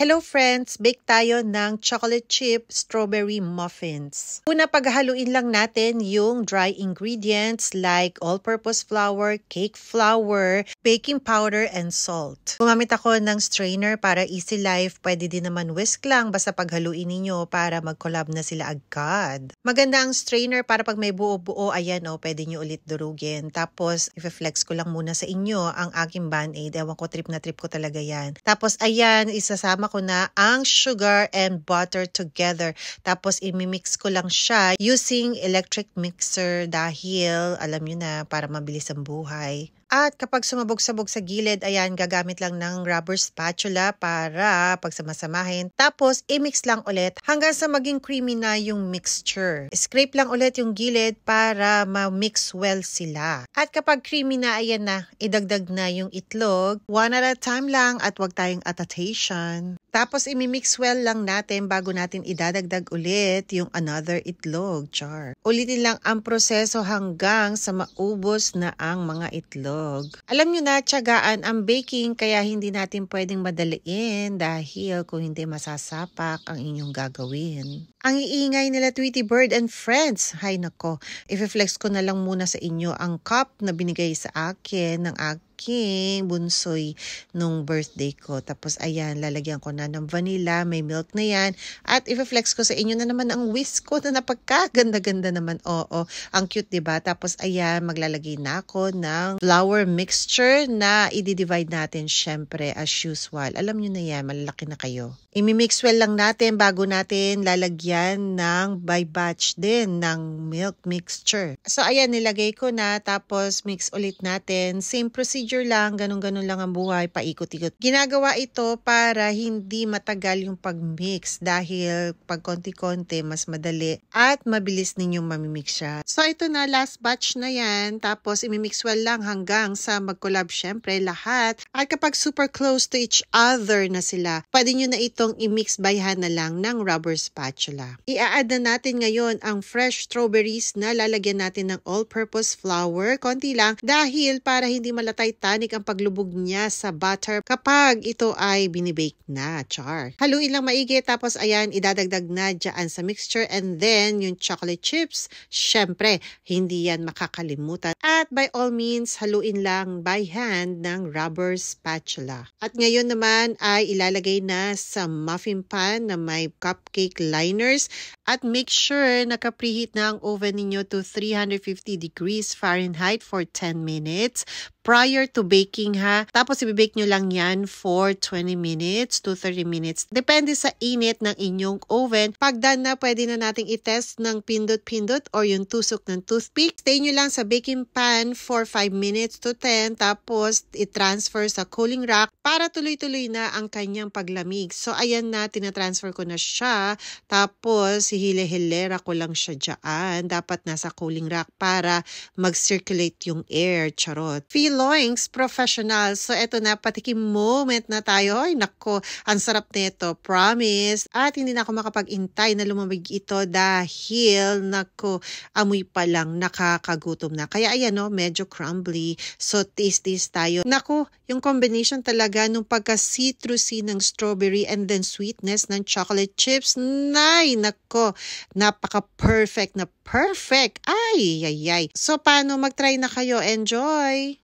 Hello friends! Bake tayo ng chocolate chip strawberry muffins. Una, paghaluin lang natin yung dry ingredients like all-purpose flour, cake flour, baking powder, and salt. Gumamit ako ng strainer para easy life. Pwede din naman whisk lang basta paghaluin ninyo para mag-collab na sila agad. Maganda ang strainer para pag may buo-buo, ayan o, oh, pwede nyo ulit durugin. Tapos, i-flex ko lang muna sa inyo ang aking band-aid. Ewan ko, trip na trip ko talaga yan. Tapos, ayan, isasama ko na ang sugar and butter together. Tapos imimix ko lang siya using electric mixer dahil alam nyo na para mabilis ang buhay. At kapag sumabog-sabog sa gilid, ayan, gagamit lang ng rubber spatula para pagsamasamahin. Tapos, i-mix lang ulit hanggang sa maging creamy na yung mixture. Scrape lang ulit yung gilid para ma-mix well sila. At kapag creamy na, ayan na, idagdag na yung itlog. One at a time lang at huwag tayong attation. Tapos, imimix well lang natin bago natin idadagdag ulit yung another itlog, char. Ulitin lang ang proseso hanggang sa maubos na ang mga itlog itlog. Alam nyo na, tiyagaan ang baking kaya hindi natin pwedeng madaliin dahil kung hindi masasapak ang inyong gagawin. Ang iingay nila Tweety Bird and Friends. Hay nako, i-flex ko na lang muna sa inyo ang cup na binigay sa akin ng aking aking bunsoy nung birthday ko. Tapos ayan, lalagyan ko na ng vanilla, may milk na yan. At i-flex ko sa inyo na naman ang whisk ko na napagkaganda-ganda naman. Oo, ang cute ba diba? Tapos ayan, maglalagay na ako ng flour mixture na i-divide natin syempre as usual. Alam nyo na yan, malalaki na kayo. i mix well lang natin bago natin lalagyan ng by batch din ng milk mixture. So ayan, nilagay ko na tapos mix ulit natin. Same procedure procedure lang, ganun-ganun lang ang buhay, paikot-ikot. Ginagawa ito para hindi matagal yung pag-mix dahil pag konti-konti, mas madali at mabilis ninyong mamimix siya. So ito na, last batch na yan. Tapos imimix well lang hanggang sa mag-collab syempre lahat. At kapag super close to each other na sila, pwede nyo na itong imix by hand na lang ng rubber spatula. I-add na natin ngayon ang fresh strawberries na lalagyan natin ng all-purpose flour, konti lang, dahil para hindi malatay Titanic ang paglubog niya sa butter kapag ito ay binibake na, char. Haluin lang maigi tapos ayan, idadagdag na dyan sa mixture and then yung chocolate chips, syempre, hindi yan makakalimutan. At by all means, haluin lang by hand ng rubber spatula. At ngayon naman ay ilalagay na sa muffin pan na may cupcake liners at make sure nakapreheat na ang oven ninyo to 350 degrees Fahrenheit for 10 minutes prior to baking ha. Tapos ibibake nyo lang yan for 20 minutes to 30 minutes. Depende sa init ng inyong oven. Pag done na, pwede na nating itest ng pindot-pindot or yung tusok ng toothpick. Stay nyo lang sa baking pan for 5 minutes to 10. Tapos i-transfer sa cooling rack para tuloy-tuloy na ang kanyang paglamig. So ayan na, tinatransfer ko na siya. Tapos hihile-hilera ko lang siya dyan. Dapat nasa cooling rack para mag-circulate yung air. Charot. Feel Loings Professional. So eto na, patikim moment na tayo. Ay nako, ang sarap nito, promise. At hindi na ako makapag-intay na lumamig ito dahil nako, amoy pa lang nakakagutom na. Kaya ayan no, medyo crumbly. So taste-taste tayo. Nako, yung combination talaga nung pagka-citrusy ng strawberry and then sweetness ng chocolate chips. Nay, nako, napaka-perfect na perfect. Ay, ay, ay. So paano mag-try na kayo? Enjoy!